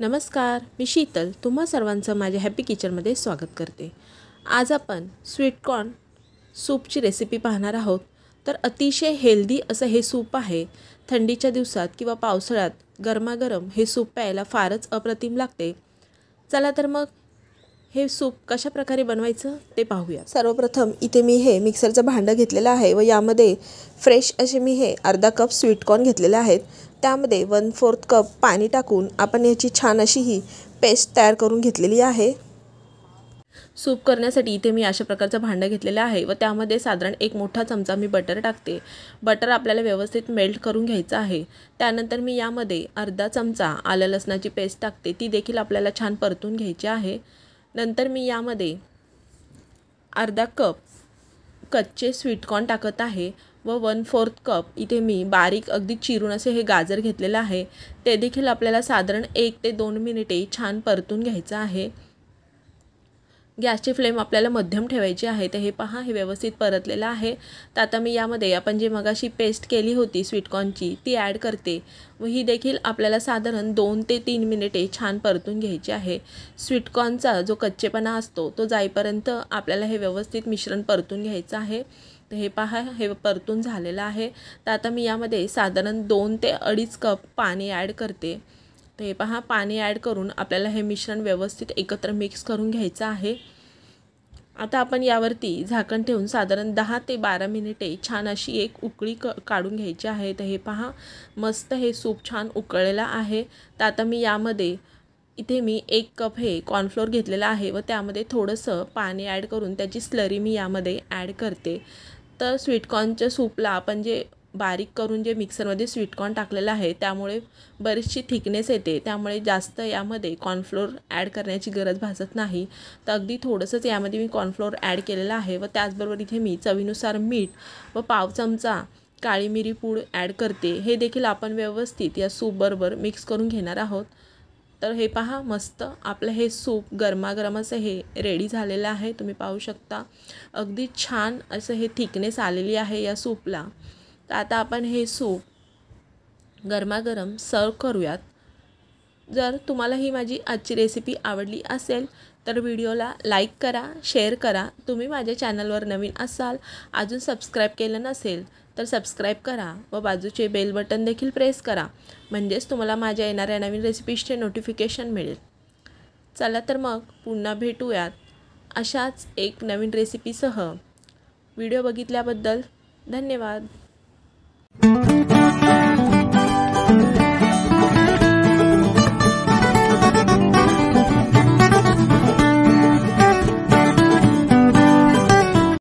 नमस्कार मी शीतल तुम्हा सर्वांचं माझ्या हॅपी किचनमध्ये स्वागत करते आज आपण स्वीटकॉर्न सूपची रेसिपी पाहणार आहोत तर अतिशय हेल्दी असं हे सूप आहे थंडीच्या दिवसात किंवा पावसाळ्यात गरमागरम हे सूप प्यायला फारच अप्रतिम लागते चला तर मग हे सूप कशा प्रकारे बनवायचं ते पाहूया सर्वप्रथम इथे मी हे मिक्सरचं भांडं घेतलेलं आहे व यामध्ये फ्रेश असे मी हे अर्धा कप स्वीटकॉर्न घेतलेले आहेत त्यामध्ये वन फोर्थ कप पाणी टाकून आपण याची छान अशी ही पेस्ट तयार करून घेतलेली आहे सूप करण्यासाठी इथे मी अशा प्रकारचं भांडं घेतलेलं आहे व त्यामध्ये साधारण एक मोठा चमचा मी बटर टाकते बटर आपल्याला व्यवस्थित मेल्ट करून घ्यायचं आहे त्यानंतर मी यामध्ये अर्धा चमचा आलं लसणाची पेस्ट टाकते ती देखील आपल्याला छान परतून घ्यायची आहे नंतर मी यामध्ये अर्धा कप कच्चे स्वीटकॉर्न टाकत आहे व वन फोर्थ कप इथे मी बारीक अगदी चिरून असे हे गाजर घेतलेलं आहे ते देखील आपल्याला साधारण एक ते दोन मिनिटे छान परतून घ्यायचं आहे गॅसची फ्लेम आपल्याला मध्यम ठेवायची आहे तर हे पहा हे व्यवस्थित परतलेलं आहे तर आता मी यामध्ये आपण जी मगाशी पेस्ट केली होती स्वीटकॉर्नची ती ॲड करते व ही देखील आपल्याला साधारण दोन ते तीन मिनिटे छान परतून घ्यायची आहे स्वीटकॉर्नचा जो कच्चेपणा असतो तो जाईपर्यंत आपल्याला हे व्यवस्थित मिश्रण परतून घ्यायचं आहे तर हे पहा हे परतून झालेलं आहे तर आता मी यामध्ये साधारण दोन ते अडीच कप पाणी ॲड करते तर हे पहा पाणी ॲड करून आपल्याला हे मिश्रण व्यवस्थित एकत्र मिक्स करून घ्यायचं आहे आता आपण यावरती झाकण ठेवून साधारण दहा ते बारा मिनिटे छान अशी एक उकळी क काढून घ्यायची आहे तर हे पहा मस्त हे सूप छान उकळलेलं आहे तर आता मी यामध्ये इथे मी एक कप हे कॉर्नफ्लोअर घेतलेलं आहे व त्यामध्ये थोडंसं पाणी ॲड करून त्याची स्लरी मी यामध्ये ॲड करते तर स्वीटकॉर्नच्या सूपला आपण जे बारीक करून जे मिक्सरमध्ये स्वीटकॉर्न टाकलेलं आहे त्यामुळे बरीचशी थिकनेस येते त्यामुळे जास्त यामध्ये कॉर्नफ्लोअर ॲड करण्याची गरज भासत नाही तर अगदी थोडंसंच यामध्ये मी कॉर्नफ्लोअर ॲड केलेलं आहे व त्याचबरोबर इथे मी चवीनुसार मीठ व पाव चमचा काळी मिरी पूड ॲड करते हे देखील आपण व्यवस्थित या सूपबरोबर मिक्स करून घेणार आहोत तर हे पहा मस्त आपलं हे सूप असं हे रेडी झालेलं आहे तुम्ही पाहू शकता अगदी छान असं हे थिकनेस आलेली आहे या सूपला तर आता आपण हे सूप गरमागरम सर्व करूयात जर तुम्हाला ही माझी आजची रेसिपी आवडली असेल तर व्हिडिओला लाईक करा शेअर करा तुम्ही माझ्या चॅनलवर नवीन असाल अजून सबस्क्राईब केलं नसेल तर सबस्क्राईब करा व बाजूचे बेल बटन देखील प्रेस करा म्हणजेच तुम्हाला माझ्या येणाऱ्या नवीन रेसिपीजचे नोटिफिकेशन मिळेल चला तर मग पुन्हा भेटूयात अशाच एक नवीन रेसिपीसह व्हिडिओ बघितल्याबद्दल धन्यवाद